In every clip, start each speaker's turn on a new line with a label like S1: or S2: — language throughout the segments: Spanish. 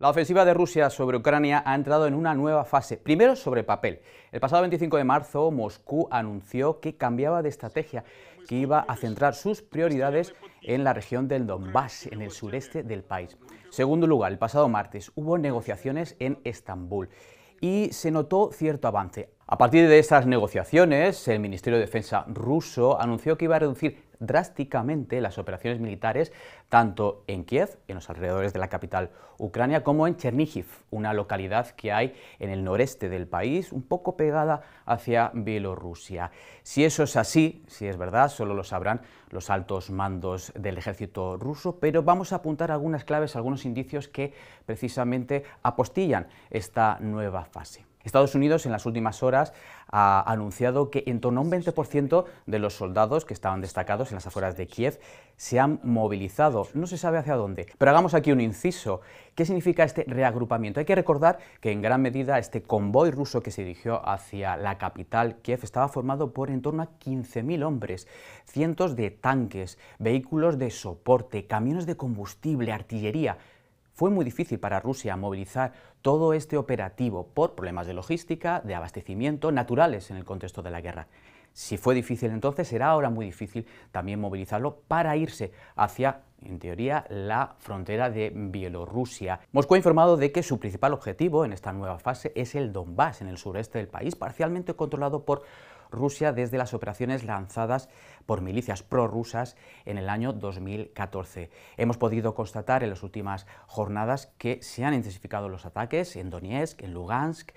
S1: La ofensiva de Rusia sobre Ucrania ha entrado en una nueva fase, primero sobre papel. El pasado 25 de marzo, Moscú anunció que cambiaba de estrategia, que iba a centrar sus prioridades en la región del Donbass, en el sureste del país. Segundo lugar, el pasado martes hubo negociaciones en Estambul y se notó cierto avance. A partir de estas negociaciones, el Ministerio de Defensa ruso anunció que iba a reducir drásticamente las operaciones militares tanto en Kiev, en los alrededores de la capital ucrania, como en Chernihiv, una localidad que hay en el noreste del país, un poco pegada hacia Bielorrusia. Si eso es así, si es verdad, solo lo sabrán los altos mandos del ejército ruso, pero vamos a apuntar algunas claves, algunos indicios que precisamente apostillan esta nueva fase. Estados Unidos en las últimas horas ha anunciado que en torno a un 20% de los soldados que estaban destacados en las afueras de Kiev se han movilizado. No se sabe hacia dónde. Pero hagamos aquí un inciso. ¿Qué significa este reagrupamiento? Hay que recordar que en gran medida este convoy ruso que se dirigió hacia la capital Kiev estaba formado por en torno a 15.000 hombres, cientos de tanques, vehículos de soporte, camiones de combustible, artillería. Fue muy difícil para Rusia movilizar todo este operativo por problemas de logística, de abastecimiento, naturales en el contexto de la guerra. Si fue difícil entonces, será ahora muy difícil también movilizarlo para irse hacia, en teoría, la frontera de Bielorrusia. Moscú ha informado de que su principal objetivo en esta nueva fase es el Donbass, en el sureste del país, parcialmente controlado por Rusia desde las operaciones lanzadas por milicias prorrusas en el año 2014. Hemos podido constatar en las últimas jornadas que se han intensificado los ataques en Donetsk, en Lugansk,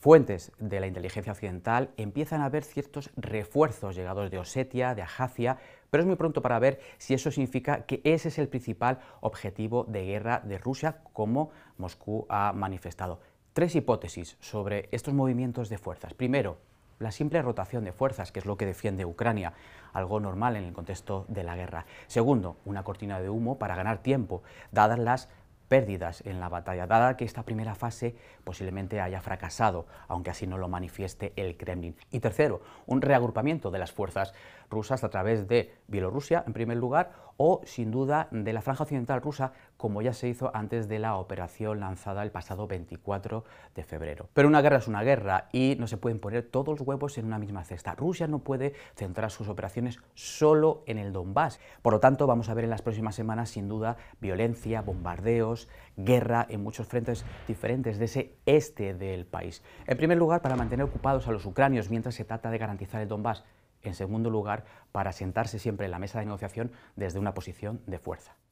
S1: fuentes de la inteligencia occidental empiezan a ver ciertos refuerzos llegados de Osetia, de Ajacia, pero es muy pronto para ver si eso significa que ese es el principal objetivo de guerra de Rusia, como Moscú ha manifestado. Tres hipótesis sobre estos movimientos de fuerzas. Primero, la simple rotación de fuerzas, que es lo que defiende Ucrania, algo normal en el contexto de la guerra. Segundo, una cortina de humo para ganar tiempo, dadas las pérdidas en la batalla, dada que esta primera fase posiblemente haya fracasado, aunque así no lo manifieste el Kremlin. Y tercero, un reagrupamiento de las fuerzas rusas a través de Bielorrusia, en primer lugar, o sin duda de la franja occidental rusa como ya se hizo antes de la operación lanzada el pasado 24 de febrero. Pero una guerra es una guerra y no se pueden poner todos los huevos en una misma cesta. Rusia no puede centrar sus operaciones solo en el Donbass. Por lo tanto, vamos a ver en las próximas semanas, sin duda, violencia, bombardeos, guerra en muchos frentes diferentes de ese este del país. En primer lugar, para mantener ocupados a los ucranios mientras se trata de garantizar el Donbass. En segundo lugar, para sentarse siempre en la mesa de negociación desde una posición de fuerza.